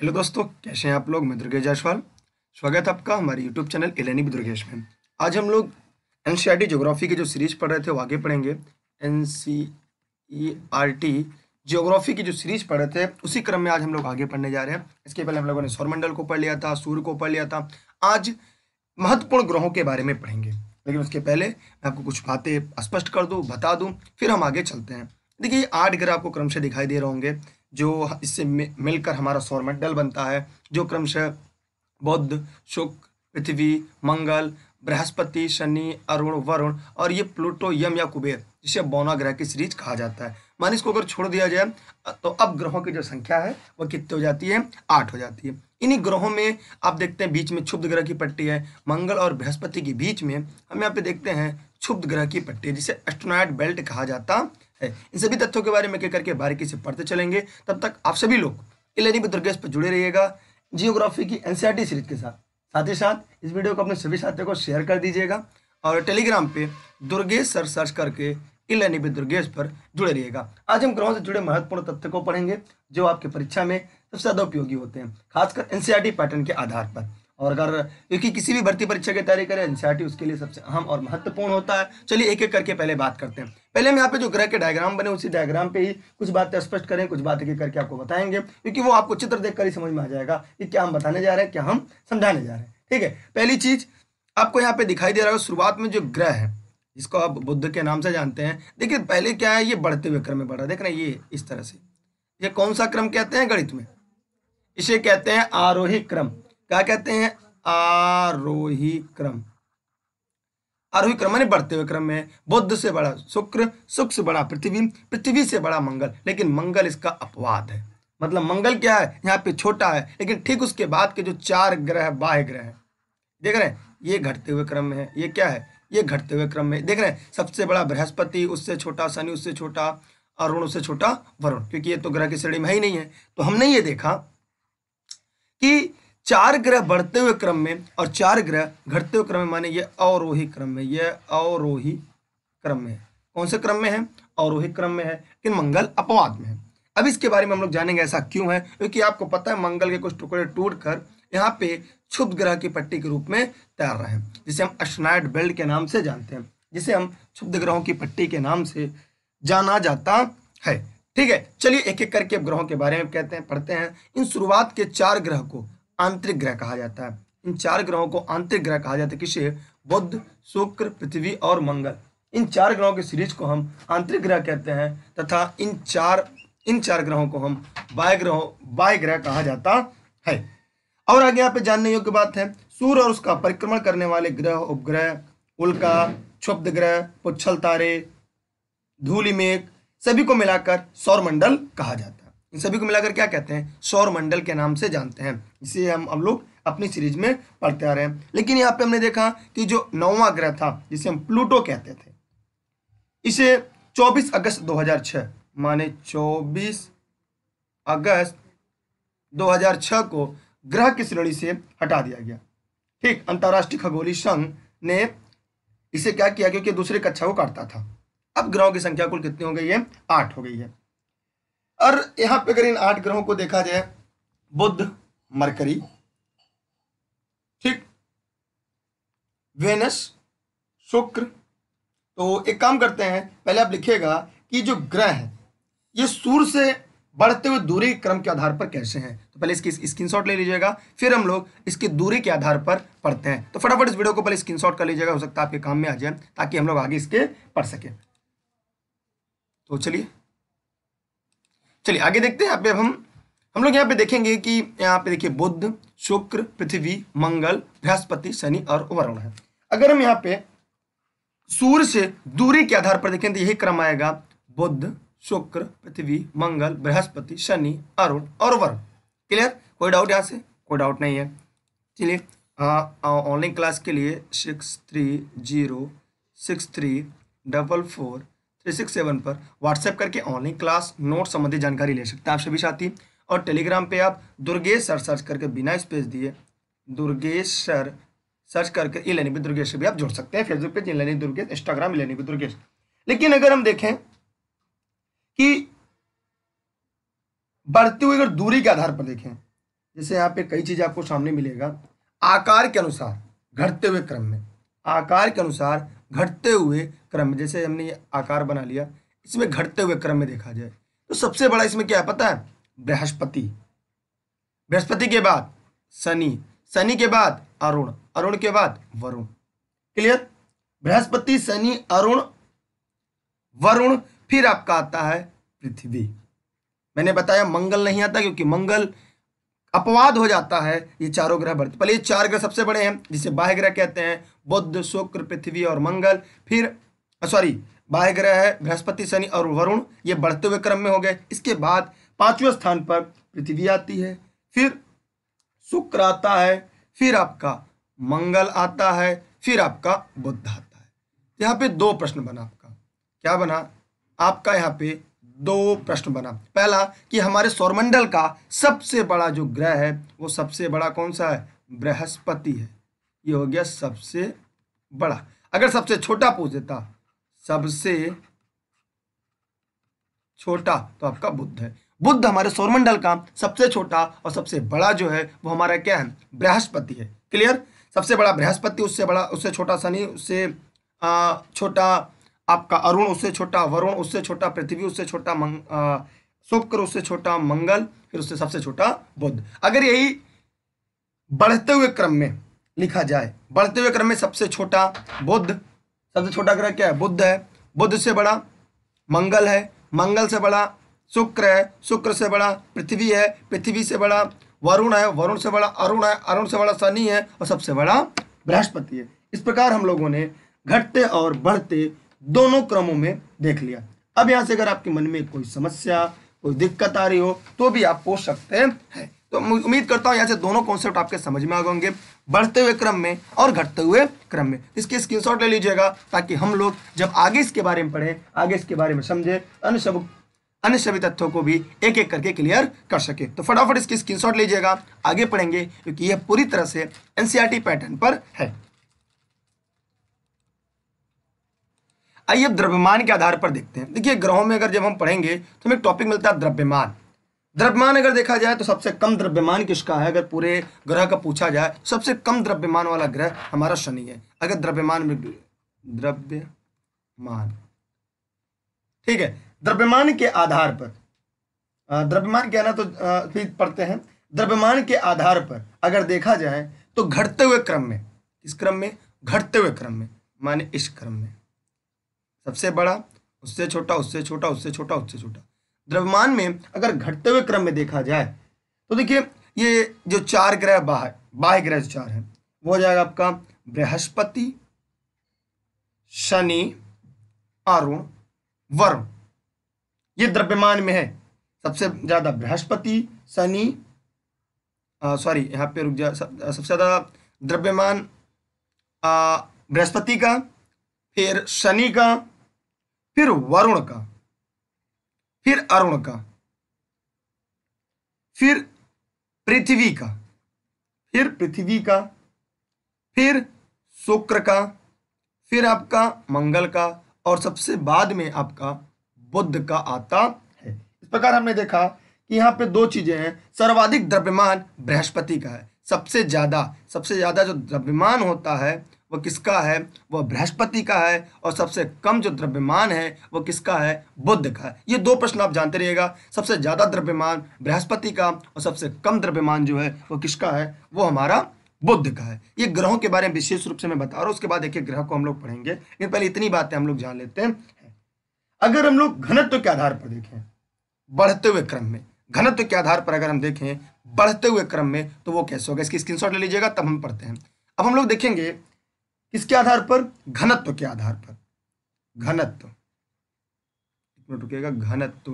hello दोस्तों कैसे हैं आप लोग मैं दुर्गेश जायसवाल स्वागत है आपका हमारे यूट्यूब चैनल एलेनी दुर्गेश में आज हम लोग एन सी जोग्राफी की जो सीरीज पढ़ रहे थे वो आगे पढ़ेंगे N C E R T की जो सीरीज पढ़ रहे थे उसी क्रम में आज हम लोग आगे पढ़ने जा रहे हैं इसके पहले हम लोगों ने सौरमंडल को पढ़ लिया था सूर्य को पढ़ लिया था आज महत्वपूर्ण ग्रहों के बारे में पढ़ेंगे लेकिन उसके पहले मैं आपको कुछ बातें स्पष्ट कर दूँ बता दूँ फिर हम आगे चलते हैं देखिए आठ ग्रह आपको क्रम से दिखाई दे रहे होंगे जो इससे मिलकर हमारा सौरमंडल बनता है जो क्रमशः बुद्ध शुक्र पृथ्वी मंगल बृहस्पति शनि अरुण वरुण और ये प्लूटो यम या कुबेर जिसे बौना ग्रह की सीरीज कहा जाता है मान इसको अगर छोड़ दिया जाए तो अब ग्रहों की जो संख्या है वह कितनी हो जाती है आठ हो जाती है इन्हीं ग्रहों में आप देखते हैं बीच में क्षुब्ध ग्रह की पट्टी है मंगल और बृहस्पति के बीच में हम यहाँ पे देखते हैं क्षुब्ध ग्रह की पट्टी जिसे एस्ट्रोनाइट बेल्ट कहा जाता है इन सभी तथ्यों के बारे में क्या करके बारीकी से पढ़ते चलेंगे तब तक आप सभी लोग इलेनी दुर्गेश पर जुड़े रहिएगा जियोग्राफी की एनसीआरटी सीरीज के साथ साथ ही साथ इस वीडियो को अपने सभी साथियों को शेयर कर दीजिएगा और टेलीग्राम पे दुर्गेश सर सर्च करके इलेनी दुर्गेश पर जुड़े रहिएगा आज हम ग्रहों से जुड़े महत्वपूर्ण तथ्य को पढ़ेंगे जो आपकी परीक्षा में सबसे ज़्यादा उपयोगी होते हैं खासकर एनसीआरटी पैटर्न के आधार पर और अगर क्योंकि किसी भी भर्ती परीक्षा की तैयारी करें एनसीआरटी उसके लिए सबसे अहम और महत्वपूर्ण होता है चलिए एक एक करके पहले बात करते हैं पहले हम यहाँ पे जो ग्रह के डायग्राम बने उसी डायग्राम पे ही कुछ बातें स्पष्ट करें कुछ बातें करके आपको बताएंगे क्योंकि वो आपको चित्र देख ही समझ में आ जाएगा कि क्या हम बताने जा रहे हैं क्या हम समझाने जा रहे हैं ठीक है पहली चीज आपको यहाँ पे दिखाई दे रहा है शुरुआत में जो ग्रह है जिसको आप बुद्ध के नाम से जानते हैं देखिए पहले क्या है ये बढ़ते हुए क्रम में बढ़ रहा है देख रहे हैं ये इस तरह से ये कौन सा क्रम कहते हैं गणित में इसे कहते हैं आरोही क्रम क्या कहते हैं आरोही क्रम आरोही क्रम मानी बढ़ते हुए क्रम में बुद्ध से बड़ा शुक्र शुक्र से बड़ा पृथ्वी पृथ्वी से बड़ा मंगल लेकिन मंगल इसका अपवाद है मतलब मंगल क्या है यहाँ पे छोटा है लेकिन ठीक उसके बाद के जो चार ग्रह बाह्य ग्रह हैं देख रहे हैं ये घटते हुए क्रम में है ये क्या है ये घटते हुए क्रम में देख रहे हैं सबसे बड़ा बृहस्पति उससे छोटा शनि उससे छोटा अरुण उससे छोटा वरुण क्योंकि ये तो ग्रह की श्रेणी में ही नहीं है तो हमने ये देखा कि चार ग्रह बढ़ते हुए क्रम में और चार ग्रह घटते हुए क्रम में माने ये अवरोही क्रम में ये अवरोही क्रम में है कौन से क्रम में है अवरोही क्रम में है कि मंगल अपवाद में है अब इसके बारे में हम लोग जानेंगे ऐसा क्यों है क्योंकि आपको पता है मंगल के कुछ टुकड़े टूट कर यहाँ पे क्षुभ ग्रह की पट्टी के रूप में तैर रहे हैं जिसे हम अश्नाइड बेल्ट के नाम से जानते हैं जिसे हम क्षुब्ध ग्रहों की पट्टी के नाम से जाना जाता है ठीक है चलिए एक एक करके ग्रहों के बारे में कहते हैं पढ़ते हैं इन शुरुआत के चार ग्रह को आंतरिक ग्रह कहा जाता है इन चार ग्रहों को आंतरिक ग्रह कहा जाता है किसे बुद्ध शुक्र पृथ्वी और मंगल इन चार ग्रहों के सीरीज को हम आंतरिक ग्रह कहते हैं तथा इन चार इन चार ग्रहों को हम बाय ग्रह बाय ग्रह कहा जाता है और आगे यहाँ पे जानने योग्य बात है सूर्य और उसका परिक्रमण करने वाले ग्रह उपग्रह उल्का क्षुब्ध ग्रह पुच्छल तारे धूलि मेघ सभी को मिलाकर सौरमंडल कहा जाता है इन सभी को मिलाकर क्या कहते हैं सौरमंडल के नाम से जानते हैं इसे हम हम लोग अपनी सीरीज में पढ़ते आ रहे हैं लेकिन यहाँ पे हमने देखा कि जो नौवा ग्रह था जिसे हम प्लूटो कहते थे इसे 24 अगस्त 2006 माने 24 अगस्त 2006 को ग्रह की श्रेणी से हटा दिया गया ठीक अंतर्राष्ट्रीय खगोली संघ ने इसे क्या किया क्योंकि दूसरे कक्षा को काटता था अब ग्रहों की संख्या कुल कितनी हो गई है आठ हो गई है और यहाँ पे अगर इन आठ ग्रहों को देखा जाए बुद्ध मरकरी ठीक वेनस शुक्र तो एक काम करते हैं पहले आप लिखिएगा कि जो ग्रह है ये सूर्य से बढ़ते हुए दूरी क्रम के आधार पर कैसे हैं तो पहले इसकी स्क्रीनशॉट ले लीजिएगा फिर हम लोग इसकी दूरी के आधार पर पढ़ते हैं तो फटाफट इस वीडियो को पहले स्क्रीनशॉट कर लीजिएगा हो सकता है आपके काम में आ जाए ताकि हम लोग आगे इसके पढ़ सकें तो चलिए चलिए आगे देखते हैं अब हम हम लोग यहाँ पे देखेंगे कि यहाँ पे देखिए बुद्ध शुक्र पृथ्वी मंगल बृहस्पति शनि और वरुण है अगर हम यहाँ पे सूर्य से दूरी के आधार पर देखें तो यही क्रम आएगा बुद्ध शुक्र पृथ्वी मंगल बृहस्पति शनि अरुण और वरुण क्लियर कोई डाउट यहाँ से कोई डाउट नहीं है चलिए ऑनलाइन हाँ, क्लास के लिए six three zero six three double four three six seven पर व्हाट्सएप करके ऑनलाइन क्लास नोट संबंधी जानकारी ले सकते हैं आप सभी साथी और टेलीग्राम पे आप दुर्गेश सर सर्च करके बिना स्पेस दिए दुर्गेश सर सर्च करके इलेनी भी दुर्गेश भी आप जोड़ सकते हैं फेसबुक पे इलेनी दुर्गेश इंस्टाग्राम इलेनी भी दुर्गेश लेकिन अगर हम देखें कि बढ़ती हुई अगर दूरी के आधार पर देखें जैसे यहाँ पे कई चीज़ आपको सामने मिलेगा आकार के अनुसार घटते हुए क्रम में आकार के अनुसार घटते हुए क्रम में जैसे हमने ये आकार बना लिया इसमें घटते हुए क्रम में देखा जाए तो सबसे बड़ा इसमें क्या है पता है बृहस्पति बृहस्पति के बाद शनि शनि के बाद अरुण अरुण के बाद वरुण क्लियर बृहस्पति शनि अरुण वरुण फिर आपका आता है पृथ्वी मैंने बताया मंगल नहीं आता क्योंकि मंगल अपवाद हो जाता है ये चारों ग्रह बढ़ते पहले ये चार ग्रह सबसे बड़े हैं जिसे बाह्य ग्रह कहते हैं बुद्ध शुक्र पृथ्वी और मंगल फिर सॉरी बाह्य ग्रह है बृहस्पति शनि और वरुण ये बढ़ते हुए क्रम में हो गए इसके बाद पांचवें स्थान पर पृथ्वी आती है फिर शुक्र आता है फिर आपका मंगल आता है फिर आपका बुद्ध आता है तो यहाँ पे दो प्रश्न बना आपका क्या बना आपका यहाँ पे दो प्रश्न बना पहला कि हमारे सौरमंडल का सबसे बड़ा जो ग्रह है वो सबसे बड़ा कौन सा है बृहस्पति है ये हो गया सबसे बड़ा अगर सबसे छोटा पूछ देता सबसे छोटा तो आपका बुद्ध है बुद्ध हमारे सौरमंडल का सबसे छोटा और सबसे बड़ा जो है वो हमारा क्या है बृहस्पति है क्लियर सबसे बड़ा बृहस्पति उससे बड़ा उससे छोटा शनि उससे छोटा आपका अरुण उससे छोटा वरुण उससे छोटा पृथ्वी उससे छोटा शुक्र उससे छोटा मंगल फिर उससे सबसे छोटा बुद्ध अगर यही बढ़ते हुए क्रम में लिखा जाए बढ़ते हुए क्रम में सबसे छोटा बुद्ध सबसे छोटा ग्रह क्या है बुद्ध है बुद्ध से बड़ा मंगल है मंगल से बड़ा शुक्र है शुक्र से बड़ा पृथ्वी है पृथ्वी से बड़ा वरुण है वरुण से बड़ा अरुण है अरुण से बड़ा शनि है और सबसे बड़ा बृहस्पति है इस प्रकार हम लोगों ने घटते और बढ़ते दोनों क्रमों में देख लिया अब यहाँ से अगर आपके मन में कोई समस्या कोई दिक्कत आ रही हो तो भी आप पूछ सकते हैं तो उम्मीद करता हूँ यहाँ से दोनों कॉन्सेप्ट आपके समझ में आ गए होंगे बढ़ते हुए क्रम में और घटते हुए क्रम में इसकी स्क्रीन ले लीजिएगा ताकि हम लोग जब आगे इसके बारे में पढ़ें आगे इसके बारे में समझें अन्य सबक अन्य सभी तथ्यों को भी एक एक करके क्लियर कर सके तो फटाफट इसकी स्क्रीनशॉट लीजिएगा आगे पढ़ेंगे क्योंकि यह पूरी तरह से एनसीईआरटी पैटर्न e पर है आइए अब द्रव्यमान के आधार पर देखते हैं देखिए ग्रहों में अगर जब हम पढ़ेंगे तो हमें टॉपिक मिलता है द्रव्यमान द्रव्यमान अगर देखा जाए तो सबसे कम द्रव्यमान किसका है अगर पूरे ग्रह का पूछा जाए तो सबसे कम द्रव्यमान वाला ग्रह हमारा शनि है अगर द्रव्यमान में द्रव्यमान ठीक है द्रव्यमान के आधार पर द्रव्यमान कहना तो फिर पढ़ते हैं द्रव्यमान के आधार पर अगर देखा जाए तो घटते हुए क्रम में इस क्रम में घटते हुए क्रम में माने इस क्रम में सबसे बड़ा उससे छोटा उससे छोटा उससे छोटा उससे छोटा द्रव्यमान में अगर घटते हुए क्रम में देखा जाए तो देखिए ये जो चार ग्रह बाहर बाह्य ग्रह जो चार हैं वो हो जाएगा आपका बृहस्पति शनि अरुण वरुण ये द्रव्यमान में है सबसे ज्यादा बृहस्पति शनि सॉरी यहाँ पे रुक जा सबसे ज्यादा द्रव्यमान बृहस्पति का फिर शनि का फिर वरुण का फिर अरुण का फिर पृथ्वी का फिर पृथ्वी का फिर शुक्र का फिर आपका मंगल का और सबसे बाद में आपका बुद्ध का आता है इस प्रकार हमने देखा कि यहाँ पे दो चीजें हैं सर्वाधिक द्रव्यमान बृहस्पति का है सबसे ज्यादा सबसे ज्यादा जो द्रव्यमान होता है वह किसका है वह बृहस्पति का है और सबसे कम जो द्रव्यमान है वह किसका है बुद्ध का है ये दो प्रश्न आप जानते रहिएगा सबसे ज़्यादा द्रव्यमान बृहस्पति का और सबसे कम द्रव्यमान जो है वह किसका है वो हमारा बुद्ध का है ये ग्रहों के बारे में विशेष रूप से मैं बता रहा हूँ उसके बाद देखिए ग्रह को हम लोग पढ़ेंगे लेकिन पहले इतनी बातें हम लोग जान लेते हैं अगर हम लोग घनत्व के आधार पर देखें बढ़ते हुए क्रम में घनत्व के आधार पर अगर हम देखें बढ़ते हुए क्रम में तो वो कैसे होगा इसकी स्क्रीनशॉट ले लीजिएगा तब हम पढ़ते हैं अब हम लोग देखेंगे किसके आधार पर घनत्व के आधार पर घनत्व रुकेगा घनत्व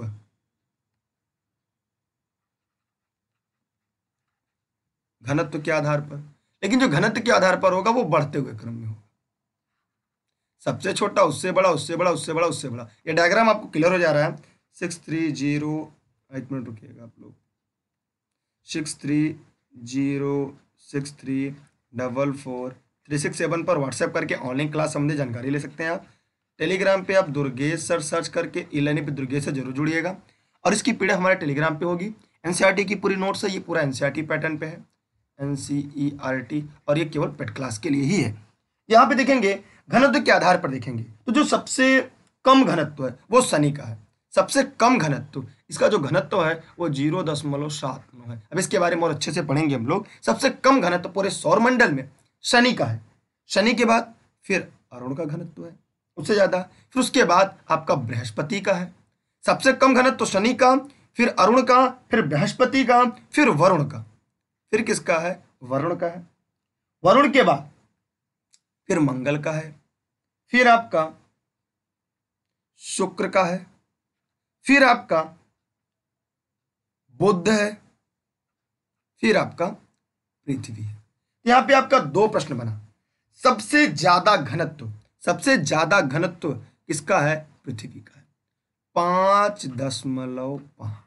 घनत्व के आधार पर लेकिन जो घनत्व के आधार पर होगा वो बढ़ते हुए क्रम में होगा सबसे छोटा उससे बड़ा उससे बड़ा उससे बड़ा उससे बड़ा ये डायग्राम आपको क्लियर हो जा रहा है सिक्स थ्री जीरो एक मिनट रुकिएगा आप लोग six three zero six three double four three six seven पर व्हाट्सएप करके ऑनलाइन क्लास संबंधी जानकारी ले सकते हैं आप टेलीग्राम पे आप दुर्गेश सर सर्च करके इलानी पे दुर्गेश से जरूर जुड़िएगा और इसकी पीडीएफ हमारे टेलीग्राम पे होगी टी e की पूरी नोट्स है ये पूरा टी पैटर्न e पे है टी e और ये केवल पेट क्लास के लिए ही है यहाँ पे देखेंगे घनत्व के आधार पर देखेंगे तो जो सबसे कम घनत्व है वो शनि का है सबसे कम घनत्व इसका जो घनत्व है वो जीरो दशमलव सात नौ है अब इसके बारे में और अच्छे से पढ़ेंगे हम लोग सबसे कम घनत्व पूरे सौरमंडल में शनि का है शनि के बाद फिर अरुण का घनत्व है उससे ज़्यादा फिर उसके बाद आपका बृहस्पति का है सबसे कम घनत्व शनि का फिर अरुण का फिर बृहस्पति का फिर वरुण का फिर किसका है वरुण का है वरुण के बाद फिर मंगल का है फिर आपका शुक्र का है फिर आपका बुद्ध है फिर आपका पृथ्वी है तो यहां पे आपका दो प्रश्न बना सबसे ज्यादा घनत्व सबसे ज्यादा घनत्व किसका है पृथ्वी का है पांच दशमलव पांच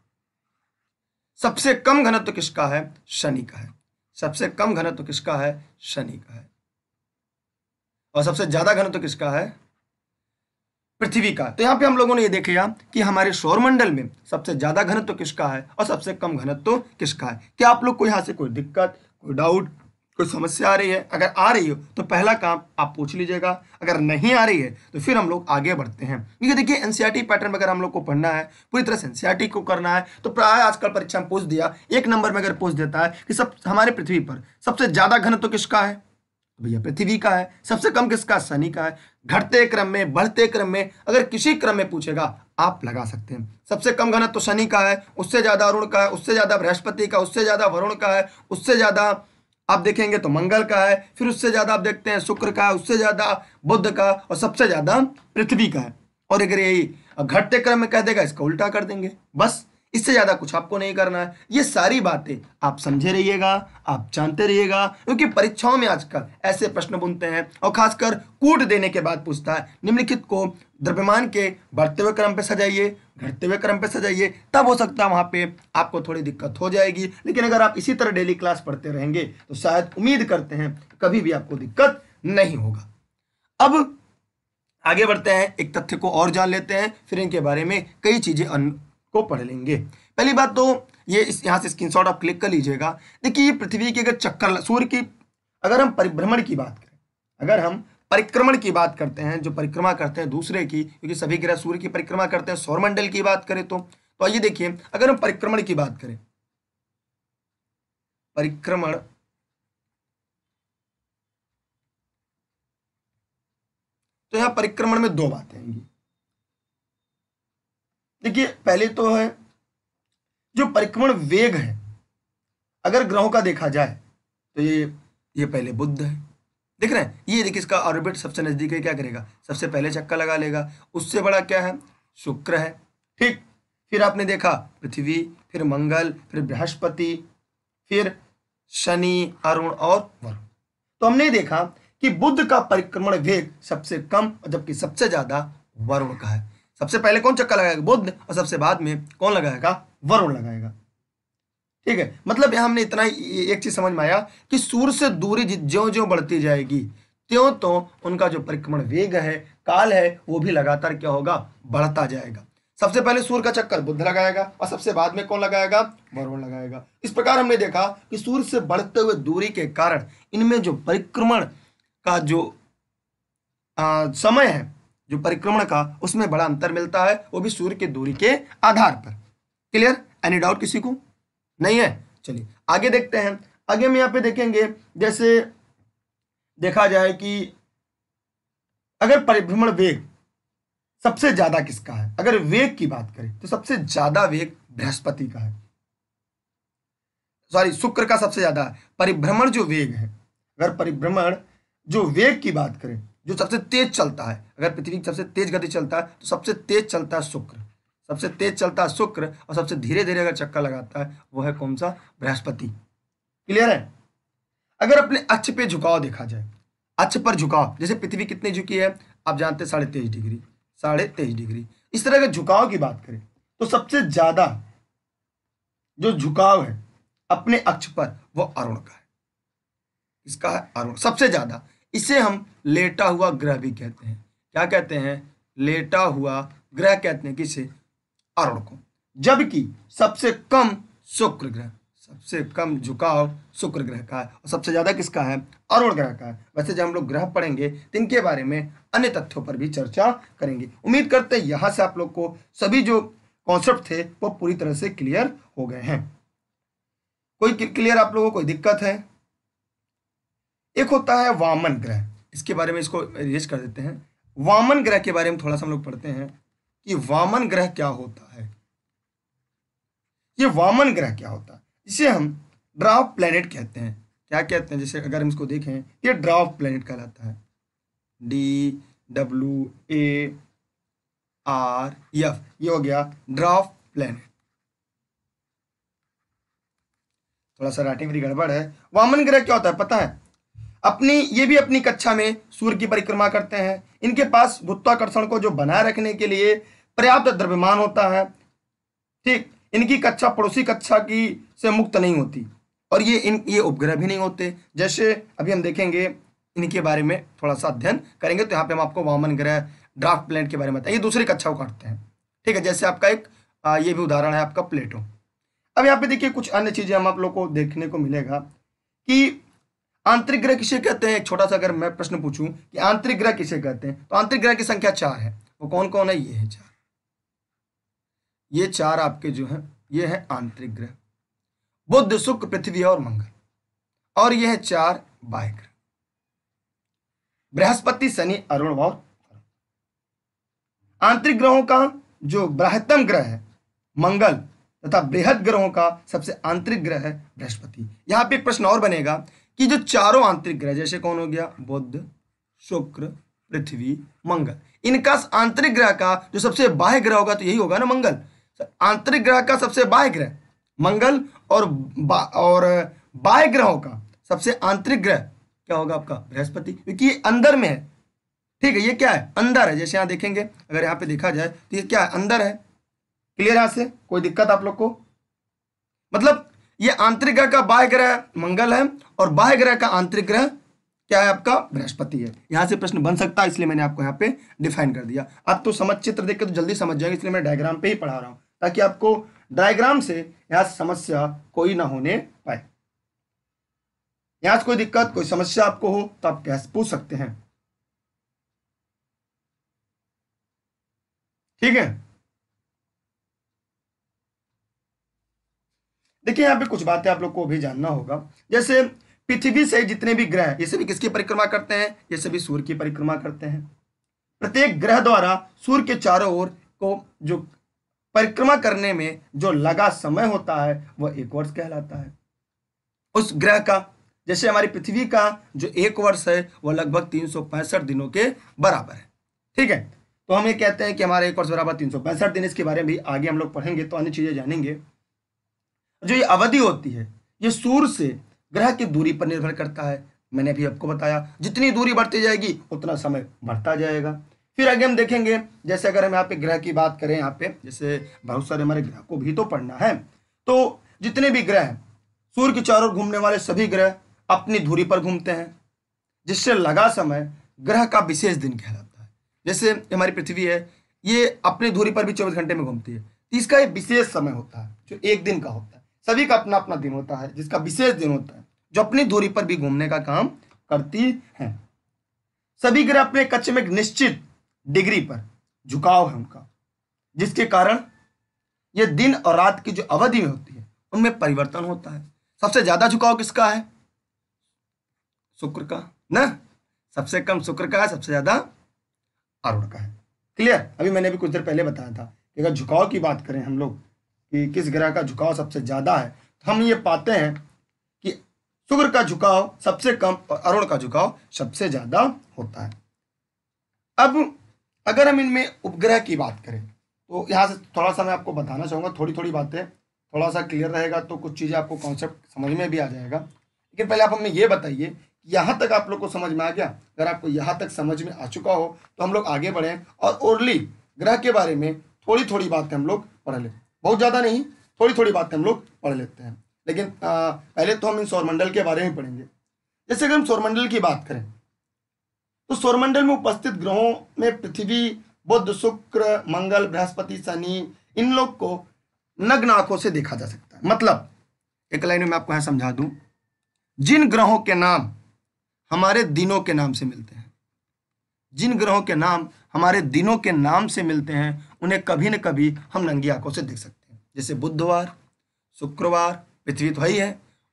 सबसे कम घनत्व किसका है शनि का है सबसे कम घनत्व किसका है शनि का है और सबसे ज़्यादा घनत्व तो किसका है पृथ्वी का तो यहाँ पे हम लोगों ने ये देख लिया कि हमारे सौरमंडल में सबसे ज़्यादा घनत्व तो किसका है और सबसे कम घनत्व तो किसका है क्या आप लोग को यहाँ से कोई दिक्कत कोई डाउट कोई समस्या आ रही है अगर आ रही हो तो पहला काम आप पूछ लीजिएगा अगर नहीं आ रही है तो फिर हम लोग आगे बढ़ते हैं क्योंकि देखिए एनसीईआरटी पैटर्न में अगर हम लोग को पढ़ना है पूरी तरह से एनसीईआरटी को करना है तो प्राय आजकल परीक्षा में पूछ दिया एक नंबर में अगर पूछ देता है कि सब हमारे पृथ्वी पर सबसे ज़्यादा घनत्व तो किसका है भैया पृथ्वी का है सबसे कम किसका शनि का है घटते क्रम में बढ़ते क्रम में अगर किसी क्रम में पूछेगा आप लगा सकते हैं सबसे कम घनत्व तो शनि का है उससे ज्यादा अरुण का है उससे ज्यादा बृहस्पति का उससे ज्यादा वरुण का है उससे ज्यादा आप देखेंगे तो मंगल का है फिर उससे ज्यादा आप देखते हैं शुक्र का है उससे ज्यादा बुद्ध का और सबसे ज्यादा पृथ्वी का है और अगर यही घटते क्रम में कह देगा इसका उल्टा कर देंगे बस इससे ज़्यादा कुछ आपको नहीं करना है ये सारी बातें आप समझे रहिएगा आप जानते रहिएगा क्योंकि परीक्षाओं में आजकल ऐसे प्रश्न बुनते हैं और खासकर कूट देने के बाद पूछता है निम्नलिखित को द्रव्यमान के बढ़ते हुए क्रम पर सजाइए घटते हुए क्रम पर सजाइए तब हो सकता है वहाँ पे आपको थोड़ी दिक्कत हो जाएगी लेकिन अगर आप इसी तरह डेली क्लास पढ़ते रहेंगे तो शायद उम्मीद करते हैं कभी भी आपको दिक्कत नहीं होगा अब आगे बढ़ते हैं एक तथ्य को और जान लेते हैं फिर इनके बारे में कई चीज़ें को पढ़ लेंगे पहली बात तो ये इस यहाँ से स्क्रीनशॉट आप क्लिक कर लीजिएगा देखिए ये पृथ्वी के अगर चक्कर सूर्य की अगर हम परिभ्रमण की बात करें अगर हम परिक्रमण की बात करते हैं जो परिक्रमा करते हैं दूसरे की क्योंकि सभी ग्रह सूर्य की परिक्रमा करते हैं सौरमंडल की बात करें तो तो आइए देखिए अगर हम परिक्रमण की बात करें परिक्रमण तो यहां परिक्रमण में दो बातें आएंगी देखिए पहले तो है जो परिक्रमण वेग है अगर ग्रहों का देखा जाए तो ये ये पहले बुद्ध है देख रहे हैं ये देखिए इसका ऑर्बिट सबसे नज़दीक है क्या करेगा सबसे पहले चक्का लगा लेगा उससे बड़ा क्या है शुक्र है ठीक फिर आपने देखा पृथ्वी फिर मंगल फिर बृहस्पति फिर शनि अरुण और वरुण तो हमने देखा कि बुद्ध का परिक्रमण वेग सबसे कम जबकि सबसे ज्यादा वरुण का है सबसे पहले कौन चक्का लगाएगा बुद्ध और सबसे बाद में कौन लगाएगा वरुण लगाएगा ठीक है मतलब यहां हमने इतना एक चीज समझ में आया कि सूर्य से दूरी ज्यो ज्यो बढ़ती जाएगी त्यों तो उनका जो परिक्रमण वेग है काल है वो भी लगातार क्या होगा बढ़ता जाएगा सबसे पहले सूर्य का चक्कर बुद्ध लगाएगा और सबसे बाद में कौन लगाएगा वरुण लगाएगा इस प्रकार हमने देखा कि सूर्य से बढ़ते हुए दूरी के कारण इनमें जो परिक्रमण का जो आ, समय है जो परिक्रमण का उसमें बड़ा अंतर मिलता है वो भी सूर्य की दूरी के आधार पर क्लियर एनी डाउट किसी को नहीं है चलिए आगे देखते हैं आगे हम यहाँ पे देखेंगे जैसे देखा जाए कि अगर परिभ्रमण वेग सबसे ज्यादा किसका है अगर वेग की बात करें तो सबसे ज्यादा वेग बृहस्पति का है सॉरी शुक्र का सबसे ज्यादा है परिभ्रमण जो वेग है अगर परिभ्रमण जो वेग की बात करें जो सबसे तेज चलता है अगर पृथ्वी की सबसे तेज गति चलता है तो सबसे तेज चलता है शुक्र सबसे तेज चलता है शुक्र और सबसे धीरे धीरे अगर चक्का लगाता है वो है कौन सा बृहस्पति क्लियर है अगर अपने अक्ष पे झुकाव देखा जाए अक्ष पर झुकाव जैसे पृथ्वी कितनी झुकी है आप जानते हैं साढ़े तेईस डिग्री साढ़े तेईस डिग्री इस तरह के झुकाव की बात करें तो सबसे ज्यादा जो झुकाव है अपने अक्ष पर वो अरुण का है इसका है अरुण सबसे ज्यादा इसे हम लेटा हुआ ग्रह भी कहते हैं क्या कहते हैं लेटा हुआ ग्रह कहते हैं किसे अरुण को जबकि सबसे कम शुक्र ग्रह सबसे कम झुकाव शुक्र ग्रह का है और सबसे ज़्यादा किसका है अरुण ग्रह का है वैसे जब हम लोग ग्रह पढ़ेंगे तो इनके बारे में अन्य तथ्यों पर भी चर्चा करेंगे उम्मीद करते हैं यहाँ से आप लोग को सभी जो कॉन्सेप्ट थे वो पूरी तरह से क्लियर हो गए हैं कोई क्लियर आप लोगों को कोई दिक्कत है एक होता है वामन ग्रह इसके बारे में इसको रिजेस्ट कर देते हैं वामन ग्रह के बारे में थोड़ा सा हम लोग पढ़ते हैं कि वामन ग्रह क्या होता है ये वामन ग्रह क्या होता है इसे हम ड्राफ प्लेनेट कहते हैं क्या कहते हैं जैसे अगर हम इसको देखें ये ड्राफ प्लेनेट कहलाता है D W A R F ये हो गया ड्राफ प्लेनेट थोड़ा सा राइटिंग भी गड़बड़ है वामन ग्रह क्या होता है पता है अपनी ये भी अपनी कक्षा में सूर्य की परिक्रमा करते हैं इनके पास गुत्वाकर्षण को जो बनाए रखने के लिए पर्याप्त द्रव्यमान होता है ठीक इनकी कक्षा पड़ोसी कक्षा की से मुक्त नहीं होती और ये इन ये उपग्रह भी नहीं होते जैसे अभी हम देखेंगे इनके बारे में थोड़ा सा अध्ययन करेंगे तो यहाँ पे हम आपको वामन ग्रह ड्राफ्ट प्लेट के बारे में बताएं ये दूसरी कक्षा को काटते हैं ठीक है जैसे आपका एक आ, ये भी उदाहरण है आपका प्लेटो अब यहाँ पे देखिए कुछ अन्य चीज़ें हम आप लोग को देखने को मिलेगा कि आंतरिक ग्रह किसे कहते हैं एक छोटा सा अगर मैं प्रश्न पूछूं कि आंतरिक ग्रह किसे कहते हैं तो आंतरिक ग्रह की संख्या चार है वो कौन कौन है ये है चार ये चार आपके जो है ये है आंतरिक ग्रह बुद्ध शुक्र पृथ्वी और मंगल और यह है चार बाह्य ग्रह बृहस्पति शनि अरुण और आंतरिक ग्रहों का जो बृहत्तम ग्रह है मंगल तथा बृहद ग्रहों का सबसे आंतरिक ग्रह है बृहस्पति यहां पे एक प्रश्न और बनेगा कि जो चारों आंतरिक ग्रह जैसे कौन हो गया बुद्ध शुक्र पृथ्वी मंगल इनका आंतरिक ग्रह का जो सबसे बाह्य ग्रह होगा तो यही होगा ना मंगल आंतरिक ग्रह का सबसे बाह्य ग्रह मंगल और और बाह्य ग्रहों का सबसे आंतरिक ग्रह क्या होगा आपका बृहस्पति क्योंकि ये अंदर में है ठीक है ये क्या है अंदर है जैसे यहां देखेंगे अगर यहां पे देखा जाए तो ये क्या है अंदर है क्लियर यहां से कोई दिक्कत आप लोग को मतलब ये आंतरिक ग्रह का बाह्य ग्रह मंगल है और बाह्य ग्रह का आंतरिक ग्रह क्या है आपका बृहस्पति है यहां से प्रश्न बन सकता है इसलिए मैंने आपको यहाँ पे डिफाइन कर दिया अब तो समझ चित्र देख के तो जल्दी समझ जाएंगे इसलिए मैं डायग्राम पे ही पढ़ा रहा हूं ताकि आपको डायग्राम से यहाँ समस्या कोई ना होने पाए यहां से कोई दिक्कत कोई समस्या आपको हो तो आप कैसे पूछ सकते हैं ठीक है देखिए यहाँ पे कुछ बातें आप लोग को भी जानना होगा जैसे पृथ्वी से जितने भी ग्रह ये सभी किसकी परिक्रमा करते हैं ये सभी सूर्य की परिक्रमा करते हैं प्रत्येक ग्रह द्वारा सूर्य के चारों ओर को जो परिक्रमा करने में जो लगा समय होता है वह एक वर्ष कहलाता है उस ग्रह का जैसे हमारी पृथ्वी का जो एक वर्ष है वह लगभग तीन दिनों के बराबर है ठीक है तो हम ये कहते हैं कि हमारे एक वर्ष बराबर तीन दिन इसके बारे में भी आगे हम लोग पढ़ेंगे तो अन्य चीज़ें जानेंगे जो ये अवधि होती है ये सूर्य से ग्रह की दूरी पर निर्भर करता है मैंने अभी आपको बताया जितनी दूरी बढ़ती जाएगी उतना समय बढ़ता जाएगा फिर आगे हम देखेंगे जैसे अगर हम यहाँ पे ग्रह की बात करें यहाँ पे जैसे बहुत सारे हमारे ग्रह को भी तो पढ़ना है तो जितने भी ग्रह सूर्य के चारों घूमने वाले सभी ग्रह अपनी धूरी पर घूमते हैं जिससे लगा समय ग्रह का विशेष दिन कहलाता है जैसे हमारी पृथ्वी है ये अपनी धूरी पर भी चौबीस घंटे में घूमती है तो इसका एक विशेष समय होता है जो एक दिन का होता है सभी का अपना अपना दिन होता है जिसका विशेष दिन होता है जो अपनी दूरी पर भी घूमने का काम करती है सभी ग्रह अपने कक्ष में एक निश्चित डिग्री पर झुकाव है उनका जिसके कारण ये दिन और रात की जो अवधि में होती है उनमें परिवर्तन होता है सबसे ज्यादा झुकाव किसका है शुक्र का न सबसे कम शुक्र का है सबसे ज्यादा अरुण का है क्लियर अभी मैंने भी कुछ देर पहले बताया था अगर झुकाव की बात करें हम लोग कि किस ग्रह का झुकाव सबसे ज़्यादा है तो हम ये पाते हैं कि शुक्र का झुकाव सबसे कम और अरुण का झुकाव सबसे ज़्यादा होता है अब अगर हम इनमें उपग्रह की बात करें तो यहाँ से थोड़ा सा मैं आपको बताना चाहूँगा थोड़ी थोड़ी बातें थोड़ा सा क्लियर रहेगा तो कुछ चीज़ें आपको कॉन्सेप्ट समझ में भी आ जाएगा लेकिन पहले आप हमें ये बताइए कि यहाँ तक आप लोग को समझ में आ गया अगर आपको यहाँ तक समझ में आ चुका हो तो हम लोग आगे बढ़ें और ओरली ग्रह के बारे में थोड़ी थोड़ी बातें हम लोग पढ़ लें बहुत ज़्यादा नहीं थोड़ी थोड़ी बातें हम लोग पढ़ लेते हैं लेकिन आ, पहले तो हम इन सौरमंडल के बारे में पढ़ेंगे जैसे अगर हम सौरमंडल की बात करें तो सौरमंडल में उपस्थित ग्रहों में पृथ्वी बुद्ध शुक्र मंगल बृहस्पति शनि इन लोग को नग्न आंखों से देखा जा सकता है मतलब एक लाइन में आपको यहां समझा दूं जिन ग्रहों के नाम हमारे दिनों के नाम से मिलते हैं जिन ग्रहों के नाम हमारे दिनों के नाम से मिलते हैं उन्हें कभी न कभी हम नंगी आंखों से देख सकते हैं जैसे बुधवार शुक्रवार पृथ्वी तो है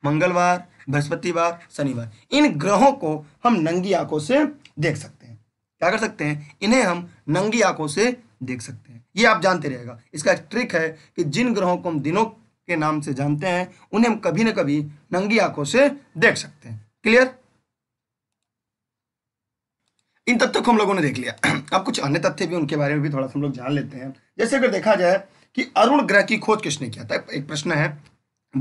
मंगलवार बृहस्पतिवार शनिवार इन ग्रहों को हम नंगी आंखों से देख सकते हैं क्या कर सकते हैं इन्हें हम नंगी आंखों से देख सकते हैं ये आप जानते रहेगा इसका एक ट्रिक है कि जिन ग्रहों को हम दिनों के नाम से जानते हैं उन्हें हम कभी ना कभी नंगी आंखों से देख सकते हैं क्लियर इन तथ्यों को हम लोगों ने देख लिया अब कुछ अन्य तथ्य भी उनके बारे में भी थोड़ा सा हम लोग जान लेते हैं जैसे अगर देखा जाए कि अरुण ग्रह की खोज किसने किया था एक प्रश्न है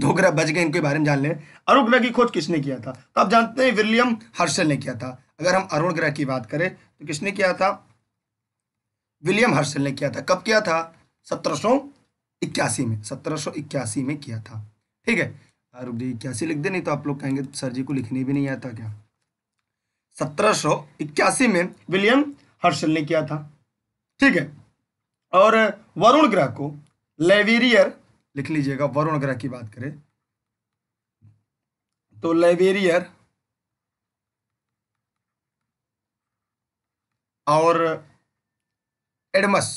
दो ग्रह बज गए इनके बारे में जान लें अरुण ग्रह की खोज किसने किया था तो आप जानते हैं विलियम हर्सल ने किया था अगर हम अरुण ग्रह की बात करें तो किसने किया था विलियम हर्सल ने किया था कब किया था सत्रह इक्यासी में सत्रह इक्यासी में किया था ठीक है अरुण जी इक्यासी लिख दे नहीं तो आप लोग कहेंगे सर जी को लिखने भी नहीं आता क्या सत्रह इक्यासी में विलियम हर्सल ने किया था ठीक है और वरुण ग्रह को लेवेरियर लिख लीजिएगा वरुण ग्रह की बात करें तो लेवेरियर और एडमस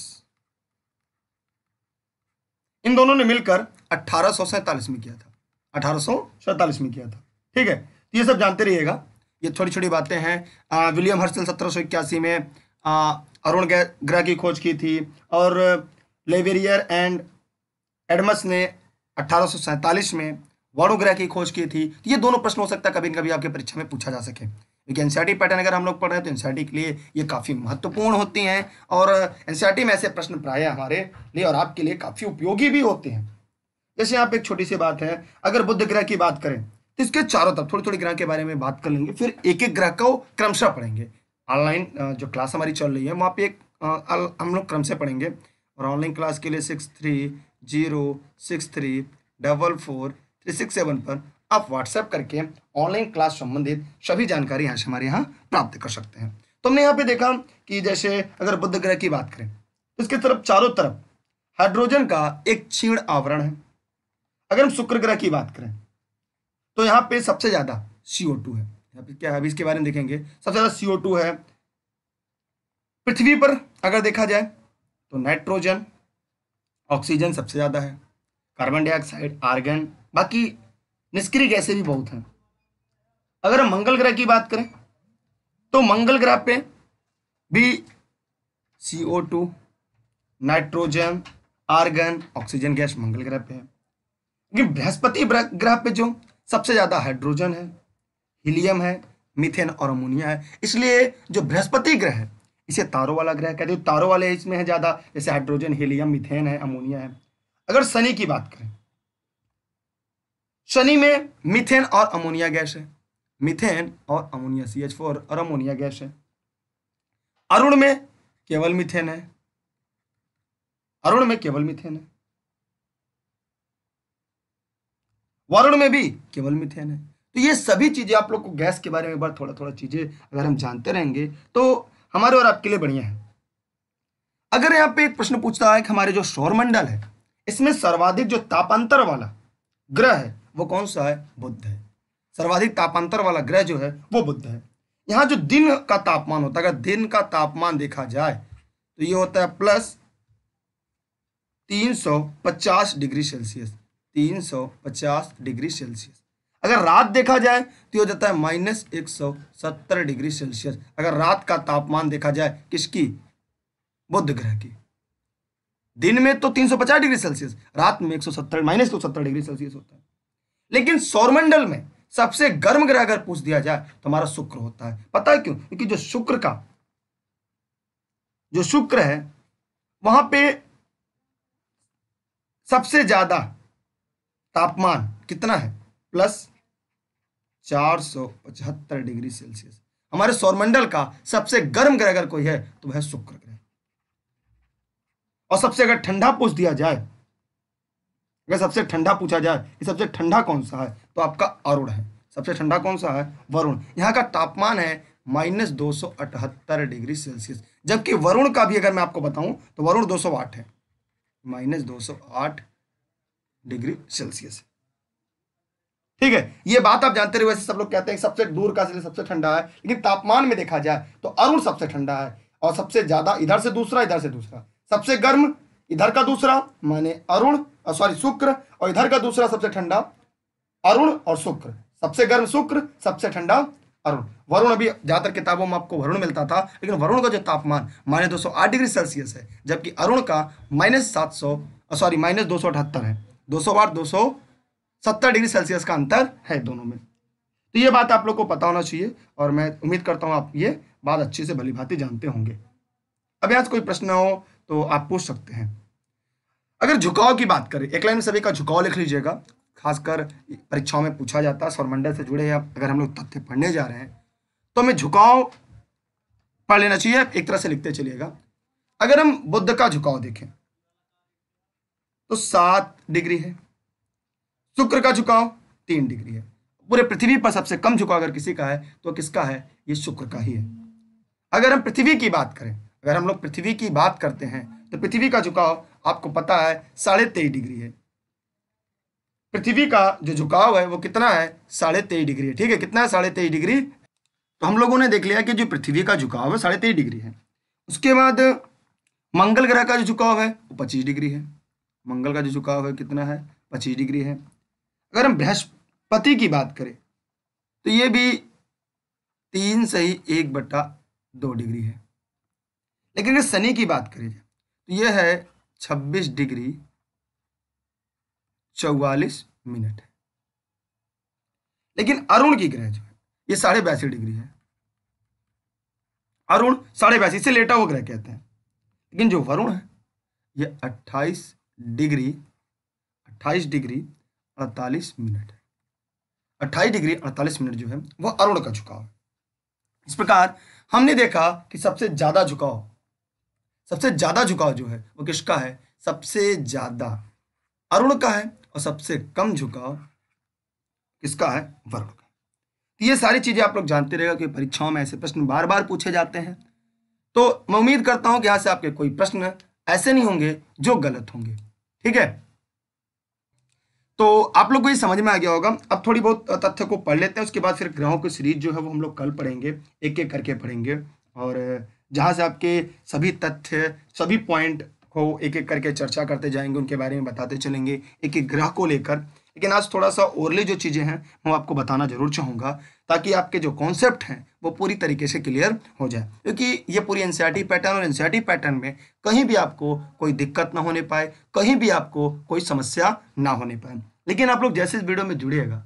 इन दोनों ने मिलकर अठारह में किया था अठारह में किया था ठीक है तो ये सब जानते रहिएगा ये छोटी छोटी बातें हैं विलियम हर्सल सत्रह में आ, अरुण ग्रह की खोज की थी और लेवेरियर एंड एडमस ने अठारह में वाणु ग्रह की खोज की थी तो ये दोनों प्रश्न हो सकता है कभी कभी आपके परीक्षा में पूछा जा सके क्योंकि एनसीईआरटी पैटर्न अगर हम लोग पढ़ रहे हैं तो एनसीआरटी के लिए ये काफ़ी महत्वपूर्ण होती हैं और एनसीआरटी में ऐसे प्रश्न प्राय हमारे लिए और आपके लिए काफ़ी उपयोगी भी होते हैं जैसे यहाँ पे एक छोटी सी बात है अगर बुद्ध ग्रह की बात करें तो इसके चारों तरफ थोड़ी थोड़ी ग्रह के बारे में बात कर लेंगे फिर एक एक ग्रह को क्रमशः पढ़ेंगे ऑनलाइन जो क्लास हमारी चल रही है वहाँ पे एक हम लोग क्रम से पढ़ेंगे और ऑनलाइन क्लास के लिए six three zero six three double four three six seven पर आप व्हाट्सएप करके ऑनलाइन क्लास संबंधित सभी जानकारी यहाँ से हमारे यहाँ प्राप्त कर सकते हैं तो हमने यहाँ पे देखा कि जैसे अगर बुद्ध ग्रह की बात करें तो इसके तरफ चारों तरफ हाइड्रोजन का एक क्षीण आवरण है अगर हम शुक्र ग्रह की बात करें तो यहाँ पे सबसे ज्यादा सीओ है क्या अभी इसके बारे में देखेंगे सबसे ज़्यादा सीओ टू है पृथ्वी पर अगर देखा जाए तो नाइट्रोजन ऑक्सीजन सबसे ज़्यादा है कार्बन डाइऑक्साइड आर्गन बाकी निष्क्रिय गैसे भी बहुत हैं अगर हम मंगल ग्रह की बात करें तो मंगल ग्रह पे भी CO two nitrogen argon oxygen gas Mangal ग्रह पे है बृहस्पति ग्रह पे जो सबसे ज़्यादा हाइड्रोजन है हीलियम है मिथेन और अमोनिया है इसलिए जो बृहस्पति ग्रह है इसे तारों वाला ग्रह कहते हैं तो तारों वाले इसमें है ज़्यादा जैसे हाइड्रोजन हीलियम मिथेन है अमोनिया है अगर शनि की बात करें शनि में मिथेन और अमोनिया गैस है मिथेन और अमोनिया सी एच फोर और अमोनिया गैस है अरुण में केवल मिथेन है अरुण में केवल मिथेन है वरुण में भी केवल मिथेन है तो ये सभी चीज़ें आप लोग को गैस के बारे में एक बार थोड़ा थोड़ा चीज़ें अगर हम जानते रहेंगे तो हमारे और आपके लिए बढ़िया है अगर यहाँ पे एक प्रश्न पूछता है कि हमारे जो सौरमंडल है इसमें सर्वाधिक जो तापांतर वाला ग्रह है वो कौन सा है बुद्ध है सर्वाधिक तापांतर वाला ग्रह जो है वो बुद्ध है यहाँ जो दिन का तापमान होता है अगर दिन का तापमान देखा जाए तो ये होता है plus 350 degree Celsius 350 degree Celsius अगर रात देखा जाए तो हो जाता है माइनस एक सौ सत्तर डिग्री सेल्सियस अगर रात का तापमान देखा जाए किसकी बुद्ध ग्रह की दिन में तो तीन सौ पचास डिग्री सेल्सियस रात में एक सौ सत्तर माइनस तो सत्तर डिग्री सेल्सियस होता है लेकिन सौरमंडल में सबसे गर्म ग्रह अगर पूछ दिया जाए तो हमारा शुक्र होता है पता है क्यों क्योंकि जो शुक्र का जो शुक्र है वहां पे सबसे ज्यादा तापमान कितना है प्लस चार डिग्री सेल्सियस हमारे सौरमंडल का सबसे गर्म ग्रह अगर कोई है तो वह शुक्र ग्रह और सबसे अगर ठंडा पूछ दिया जाए अगर सबसे ठंडा पूछा जाए कि सबसे ठंडा कौन सा है तो आपका अरुण है सबसे ठंडा कौन सा है वरुण यहाँ का तापमान है माइनस दो डिग्री सेल्सियस जबकि वरुण का भी अगर मैं आपको बताऊं तो वरुण 208 है माइनस दो डिग्री सेल्सियस ठीक है ये बात आप जानते रहे वैसे सब लोग कहते हैं सबसे दूर का सिले सबसे ठंडा है लेकिन तापमान में देखा जाए तो अरुण सबसे ठंडा है और सबसे ज्यादा इधर से दूसरा इधर से दूसरा सबसे गर्म इधर का दूसरा माने अरुण सॉरी शुक्र और इधर का दूसरा सबसे ठंडा अरुण और शुक्र सबसे गर्म शुक्र सबसे ठंडा अरुण वरुण अभी ज़्यादातर किताबों में आपको वरुण मिलता था लेकिन वरुण का जो तापमान माने दो सौ आठ डिग्री सेल्सियस है जबकि अरुण का माइनस सात सौ सॉरी माइनस दो सौ अठहत्तर है दो सौ आठ दो सौ सत्तर डिग्री सेल्सियस का अंतर है दोनों में तो ये बात आप लोग को पता होना चाहिए और मैं उम्मीद करता हूँ आप ये बात अच्छे से भली भांति जानते होंगे अब आज कोई प्रश्न हो तो आप पूछ सकते हैं अगर झुकाव की बात करें एक लाइन में सभी का झुकाव लिख लीजिएगा खासकर परीक्षाओं में पूछा जाता है सौरमंडल से जुड़े या अगर हम लोग तथ्य पढ़ने जा रहे हैं तो हमें झुकाव पढ़ लेना चाहिए एक तरह से लिखते चलिएगा अगर हम बुद्ध का झुकाव देखें तो सात डिग्री है शुक्र का झुकाव तीन डिग्री है पूरे पृथ्वी पर सबसे कम झुकाव अगर किसी का है तो किसका है ये शुक्र का ही है अगर हम पृथ्वी की बात करें अगर हम लोग पृथ्वी की बात करते हैं तो पृथ्वी का झुकाव आपको पता है साढ़े तेईस डिग्री है पृथ्वी का जो झुकाव है वो कितना है साढ़े तेईस डिग्री है ठीक है कितना है साढ़े तेईस डिग्री तो हम लोगों ने देख लिया कि जो पृथ्वी का झुकाव है साढ़े तेईस डिग्री है उसके बाद मंगल ग्रह का जो झुकाव है वो पच्चीस डिग्री है मंगल का जो झुकाव है कितना है पच्चीस डिग्री है अगर हम बृहस्पति की बात करें तो ये भी तीन से ही एक बट्टा दो डिग्री है लेकिन अगर शनि की बात करें तो ये है छब्बीस डिग्री चौवालीस मिनट लेकिन अरुण की ग्रह जो है ये साढ़े बयासी डिग्री है अरुण साढ़े बयासी से लेटा हुआ ग्रह कहते हैं लेकिन जो वरुण है ये अट्ठाईस डिग्री अट्ठाईस डिग्री अड़तालीस मिनट है अट्ठाईस डिग्री अड़तालीस मिनट जो है वह अरुण का झुकाव है इस प्रकार हमने देखा कि सबसे ज्यादा झुकाव सबसे ज्यादा झुकाव जो है वो किसका है सबसे ज्यादा अरुण का है और सबसे कम झुकाव किसका है वरुण का तो ये सारी चीजें आप लोग जानते रहेगा कि परीक्षाओं में ऐसे प्रश्न बार बार पूछे जाते हैं तो मैं उम्मीद करता हूं कि यहां से आपके कोई प्रश्न ऐसे नहीं होंगे जो गलत होंगे ठीक है तो आप लोग को ये समझ में आ गया होगा अब थोड़ी बहुत तथ्य को पढ़ लेते हैं उसके बाद फिर ग्रहों की सीरीज जो है वो हम लोग कल पढ़ेंगे एक एक करके पढ़ेंगे और जहाँ से आपके सभी तथ्य सभी पॉइंट को एक एक करके चर्चा करते जाएंगे उनके बारे में बताते चलेंगे एक एक ग्रह को लेकर लेकिन आज थोड़ा सा ओरली जो चीज़ें हैं वो आपको बताना जरूर चाहूँगा ताकि आपके जो कॉन्सेप्ट हैं वो पूरी तरीके से क्लियर हो जाए क्योंकि ये पूरी एनसीआरटी पैटर्न और एनसीआरटी पैटर्न में कहीं भी आपको कोई दिक्कत ना होने पाए कहीं भी आपको कोई समस्या ना होने पाए लेकिन आप लोग जैसे इस वीडियो में जुड़िएगा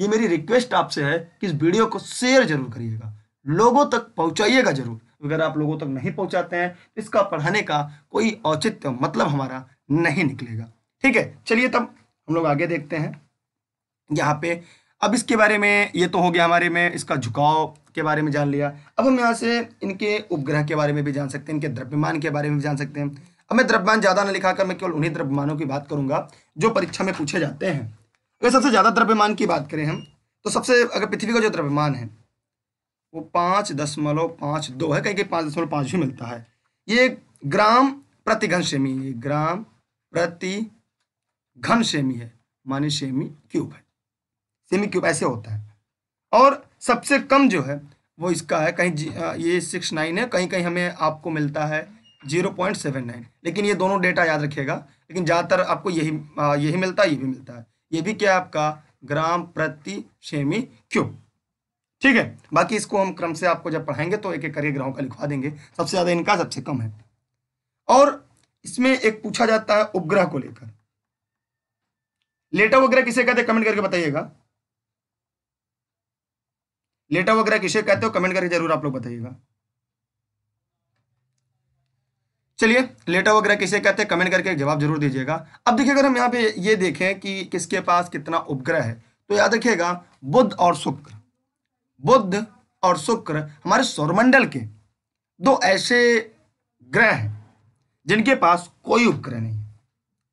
ये मेरी रिक्वेस्ट आपसे है कि इस वीडियो को शेयर जरूर करिएगा लोगों तक पहुंचाइएगा जरूर अगर आप लोगों तक नहीं पहुंचाते हैं इसका पढ़ाने का कोई औचित्य मतलब हमारा नहीं निकलेगा ठीक है चलिए तब हम लोग आगे देखते हैं यहाँ पे अब इसके बारे में ये तो हो गया हमारे में इसका झुकाव के बारे में जान लिया अब हम यहाँ से इनके उपग्रह के बारे में भी जान सकते हैं इनके द्रव्यमान के बारे में भी जान सकते हैं अब मैं द्रव्यमान ज़्यादा ना लिखा कर मैं केवल उन्हीं द्रव्यमानों की बात करूंगा जो परीक्षा में पूछे जाते हैं अगर सबसे ज़्यादा द्रव्यमान की बात करें हम तो सबसे अगर पृथ्वी का जो द्रव्यमान है वो पाँच दशमलव पाँच दो है कहीं कहीं पाँच दशमलव पाँच भी मिलता है ये ग्राम प्रति घन सेमी ग्राम प्रति घन सेमी है माने सेमी क्यूब है सेमी क्यूब ऐसे होता है और सबसे कम जो है वो इसका है कहीं ये सिक्स नाइन है कहीं कहीं हमें आपको मिलता है जीरो पॉइंट सेवन नाइन लेकिन ये दोनों डेटा याद रखिएगा लेकिन ज़्यादातर आपको यही यही मिलता है ये भी मिलता है ये भी क्या आपका ग्राम प्रति सेमी क्यूब ठीक है बाकी इसको हम क्रम से आपको जब पढ़ाएंगे तो एक एक करके ग्राम का लिखवा देंगे सबसे ज़्यादा इनका सबसे कम है और इसमें एक पूछा जाता है उपग्रह को लेकर लेटर वगैरह किसे कहते हैं कमेंट करके बताइएगा लेटा वगैरह किसे कहते हो कमेंट करके जरूर आप लोग बताइएगा चलिए लेटा वगैरह किसे कहते हैं कमेंट करके जवाब जरूर दीजिएगा अब देखिए अगर हम यहाँ पे ये देखें कि किसके पास कितना उपग्रह है तो याद रखिएगा बुद्ध और शुक्र बुद्ध और शुक्र हमारे सौरमंडल के दो ऐसे ग्रह हैं जिनके पास कोई उपग्रह नहीं है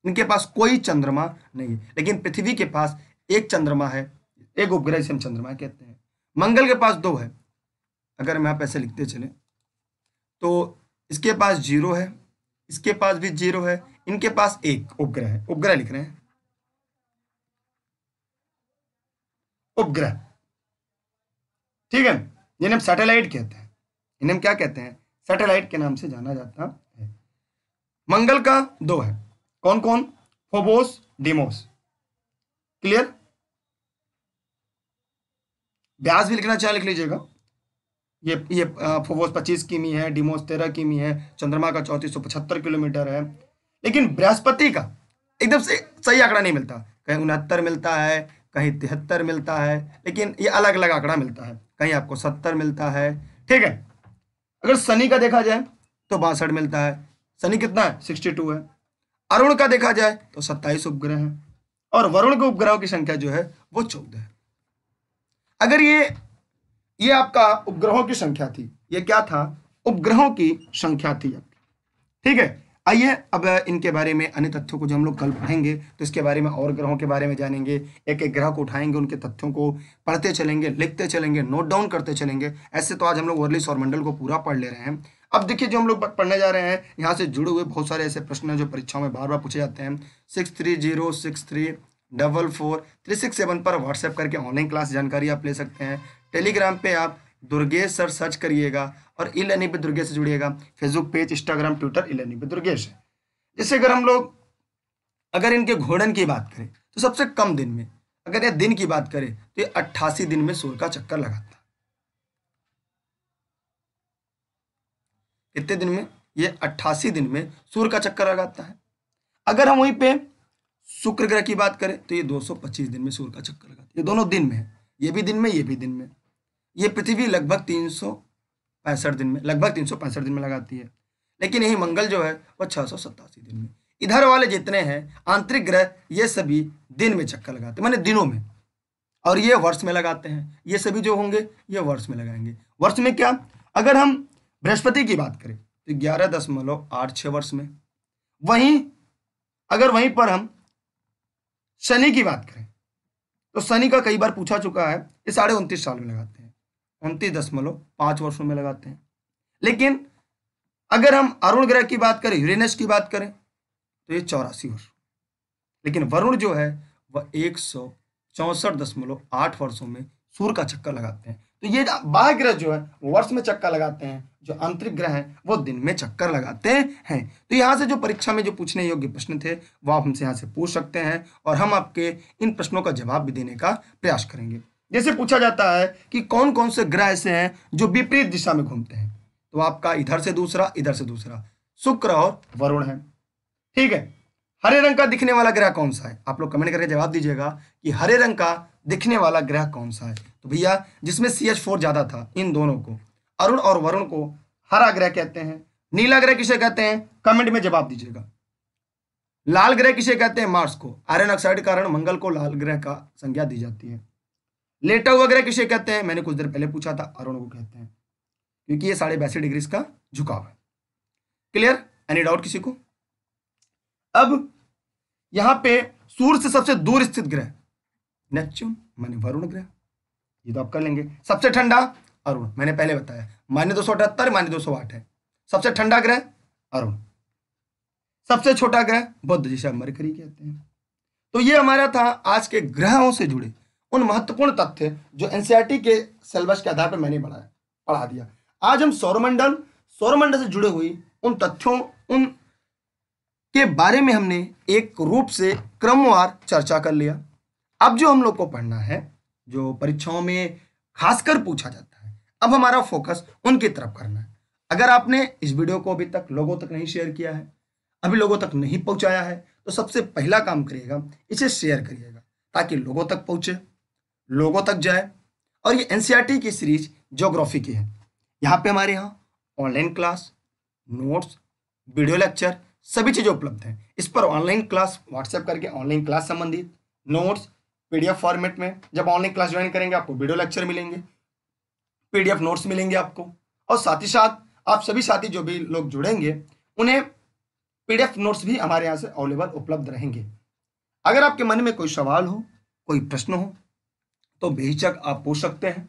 इनके पास कोई चंद्रमा नहीं है लेकिन पृथ्वी के पास एक चंद्रमा है एक उपग्रह जिसे हम चंद्रमा कहते हैं मंगल के पास दो है अगर हम यहाँ पैसे लिखते चले तो इसके पास जीरो है इसके पास भी जीरो है इनके पास एक उपग्रह है उपग्रह लिख रहे हैं उपग्रह ठीक है जिन्हें हम सैटेलाइट कहते हैं इन्हें हम क्या कहते हैं सैटेलाइट के नाम से जाना जाता है मंगल का दो है कौन कौन फोबोस डिमोस क्लियर ब्याज भी लिखना चाहे लिख लीजिएगा ये ये फोवोस पच्चीस किमी है डिमोस तेरह किमी है चंद्रमा का चौंतीस सौ पचहत्तर किलोमीटर है लेकिन बृहस्पति का एकदम से सही आंकड़ा नहीं मिलता कहीं उनहत्तर मिलता है कहीं तिहत्तर मिलता है लेकिन ये अलग अलग आंकड़ा मिलता है कहीं आपको सत्तर मिलता है ठीक है अगर शनि का देखा जाए तो बासठ मिलता है शनि कितना है सिक्सटी टू है अरुण का देखा जाए तो सत्ताईस उपग्रह है और वरुण के उपग्रहों की संख्या जो है वो चौदह है अगर ये ये आपका उपग्रहों की संख्या थी ये क्या था उपग्रहों की संख्या थी आपकी ठीक है आइए अब इनके बारे में अन्य तथ्यों को जो हम लोग कल पढ़ेंगे तो इसके बारे में और ग्रहों के बारे में जानेंगे एक एक ग्रह को उठाएंगे उनके तथ्यों को पढ़ते चलेंगे लिखते चलेंगे नोट डाउन करते चलेंगे ऐसे तो आज हम लोग वर्ली मंडल को पूरा पढ़ ले रहे हैं अब देखिए जो हम लोग पढ़ने जा रहे हैं यहाँ से जुड़े हुए बहुत सारे ऐसे प्रश्न हैं जो परीक्षाओं में बार बार पूछे जाते हैं six three zero six three double four three six seven पर व्हाट्सएप करके ऑनलाइन क्लास जानकारी आप ले सकते हैं टेलीग्राम पे आप दुर्गेश सर सर्च करिएगा और ई लर्निंग पे दुर्गेश से जुड़िएगा Facebook page Instagram Twitter E learning पे दुर्गेश है जैसे अगर हम लोग अगर इनके घोड़न की बात करें तो सबसे कम दिन में अगर यह दिन की बात करें तो ये अट्ठासी दिन में सूर्य का चक्कर लगाता कितने दिन में ये अट्ठासी दिन में सूर्य का चक्कर लगाता है अगर हम वहीं पे शुक्र ग्रह की बात करें तो ये 225 दिन में सूर्य का चक्कर लगाती है ये दोनों दिन में है ये भी दिन में ये भी दिन में ये पृथ्वी लगभग तीन दिन में लगभग तीन दिन में लगाती है लेकिन यही मंगल जो है वह छः दिन में इधर वाले जितने हैं आंतरिक ग्रह ये सभी दिन में चक्कर लगाते हैं मैंने दिनों में और ये वर्ष में लगाते हैं ये सभी जो होंगे ये वर्ष में लगाएंगे वर्ष में क्या अगर हम बृहस्पति की बात करें तो ग्यारह दशमलव आठ छः वर्ष में वहीं अगर वहीं पर हम शनि की बात करें तो शनि का कई बार पूछा चुका है ये साढ़े उनतीस साल में लगाते हैं उनतीस दशमलव पांच वर्षों में लगाते हैं लेकिन अगर हम अरुण ग्रह की बात करें यूरेनस की बात करें तो ये चौरासी वर्ष लेकिन वरुण जो है वह एक सौ चौसठ दशमलव आठ वर्षों में सूर्य का चक्कर लगाते हैं तो ये बाह्य ग्रह जो है वर्ष में चक्कर लगाते हैं जो आंतरिक ग्रह है वो दिन में चक्कर लगाते हैं तो यहाँ से जो परीक्षा में जो पूछने योग्य प्रश्न थे वो आप हमसे यहाँ से पूछ सकते हैं और हम आपके इन प्रश्नों का जवाब भी देने का प्रयास करेंगे जैसे पूछा जाता है कि कौन कौन से ग्रह ऐसे हैं जो विपरीत दिशा में घूमते हैं तो आपका इधर से दूसरा इधर से दूसरा शुक्र और वरुण है ठीक है हरे रंग का दिखने वाला ग्रह कौन सा है आप लोग कमेंट करके जवाब दीजिएगा कि हरे रंग का दिखने वाला ग्रह कौन सा है तो भैया जिसमें सी ज़्यादा था इन दोनों को अरुण और वरुण को हरा ग्रह कहते हैं नीला ग्रह किसे कहते हैं कमेंट में जवाब दीजिएगा लाल ग्रह किसे कहते हैं मार्स को आयरन ऑक्साइड कारण मंगल को लाल ग्रह का संज्ञा दी जाती है लेटा हुआ ग्रह किसे कहते हैं मैंने कुछ देर पहले पूछा था अरुण को कहते हैं क्योंकि ये साढ़े बयासी डिग्री का झुकाव है क्लियर एनी डाउट किसी को अब यहां पे सूर्य से सबसे दूर स्थित ग्रह नेपच्यून माने वरुण ग्रह ये तो आप कर लेंगे सबसे ठंडा अरुण मैंने पहले बताया मान्य दो सौ अठहत्तर मान्य दो सौ आठ है सबसे ठंडा ग्रह अरुण सबसे छोटा ग्रह बुद्ध जिसे हम मरकरी कहते हैं तो ये हमारा था आज के ग्रहों से जुड़े उन महत्वपूर्ण तथ्य जो एनसीईआरटी के सिलेबस के आधार पर मैंने पढ़ाया पढ़ा दिया आज हम सौरमंडल सौरमंडल से जुड़े हुई उन तथ्यों उन के बारे में हमने एक रूप से क्रमवार चर्चा कर लिया अब जो हम लोग को पढ़ना है जो परीक्षाओं में खासकर पूछा जाता है अब हमारा फोकस उनकी तरफ करना है अगर आपने इस वीडियो को अभी तक लोगों तक नहीं शेयर किया है अभी लोगों तक नहीं पहुंचाया है तो सबसे पहला काम करिएगा इसे शेयर करिएगा ताकि लोगों तक पहुंचे लोगों तक जाए और ये एन e की सीरीज जोग्राफी की है यहाँ पे हमारे यहाँ online class notes video lecture सभी चीज़ें उपलब्ध हैं इस पर ऑनलाइन क्लास व्हाट्सएप करके ऑनलाइन क्लास संबंधित नोट्स पीडीएफ फॉर्मेट में जब ऑनलाइन क्लास ज्वाइन करेंगे आपको वीडियो लेक्चर मिलेंगे पीडीएफ नोट्स मिलेंगे आपको और साथ ही साथ आप सभी साथी जो भी लोग जुड़ेंगे उन्हें पीडीएफ नोट्स भी हमारे यहाँ से अवेलेबल उपलब्ध रहेंगे अगर आपके मन में कोई सवाल हो कोई प्रश्न हो तो बेहिचक आप पूछ सकते हैं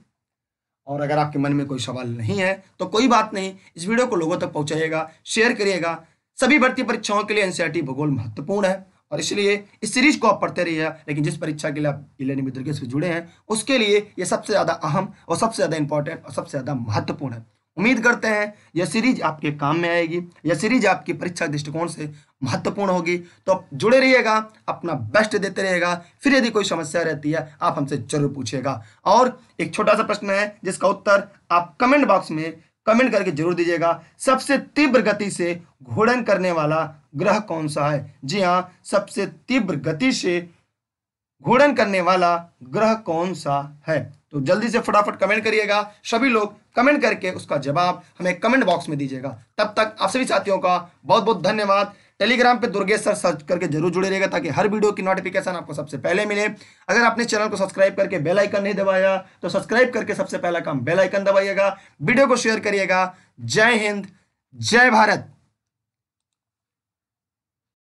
और अगर आपके मन में कोई सवाल नहीं है तो कोई बात नहीं इस वीडियो को लोगों तक पहुंचाइएगा शेयर करिएगा सभी भर्ती परीक्षाओं के लिए एनसीईआरटी e भूगोल महत्वपूर्ण है और इसलिए इस सीरीज को आप पढ़ते रहिए लेकिन जिस परीक्षा के लिए आप इलेनिंग विद्रगे से जुड़े हैं उसके लिए ये सबसे ज़्यादा अहम और सबसे ज़्यादा इंपॉर्टेंट और सबसे ज़्यादा महत्वपूर्ण है उम्मीद करते हैं यह सीरीज आपके काम में आएगी यह सीरीज आपकी परीक्षा दृष्टिकोण से महत्वपूर्ण होगी तो आप जुड़े रहिएगा अपना बेस्ट देते रहिएगा फिर यदि कोई समस्या रहती है आप हमसे जरूर पूछिएगा और एक छोटा सा प्रश्न है जिसका उत्तर आप कमेंट बॉक्स में कमेंट करके जरूर दीजिएगा सबसे तीव्र गति से घूर्णन करने वाला ग्रह कौन सा है जी हाँ सबसे तीव्र गति से घूर्णन करने वाला ग्रह कौन सा है तो जल्दी से फटाफट कमेंट करिएगा सभी लोग कमेंट करके उसका जवाब हमें कमेंट बॉक्स में दीजिएगा तब तक आप सभी साथियों का बहुत बहुत धन्यवाद टेलीग्राम पे दुर्गेश सर्च करके जरूर जुड़े रहेगा ताकि हर वीडियो की नोटिफिकेशन आपको सबसे पहले मिले अगर आपने चैनल को सब्सक्राइब करके बेल आइकन नहीं दबाया तो सब्सक्राइब करके सबसे पहला काम बेल आइकन दबाइएगा वीडियो को शेयर करिएगा जय हिंद जय भारत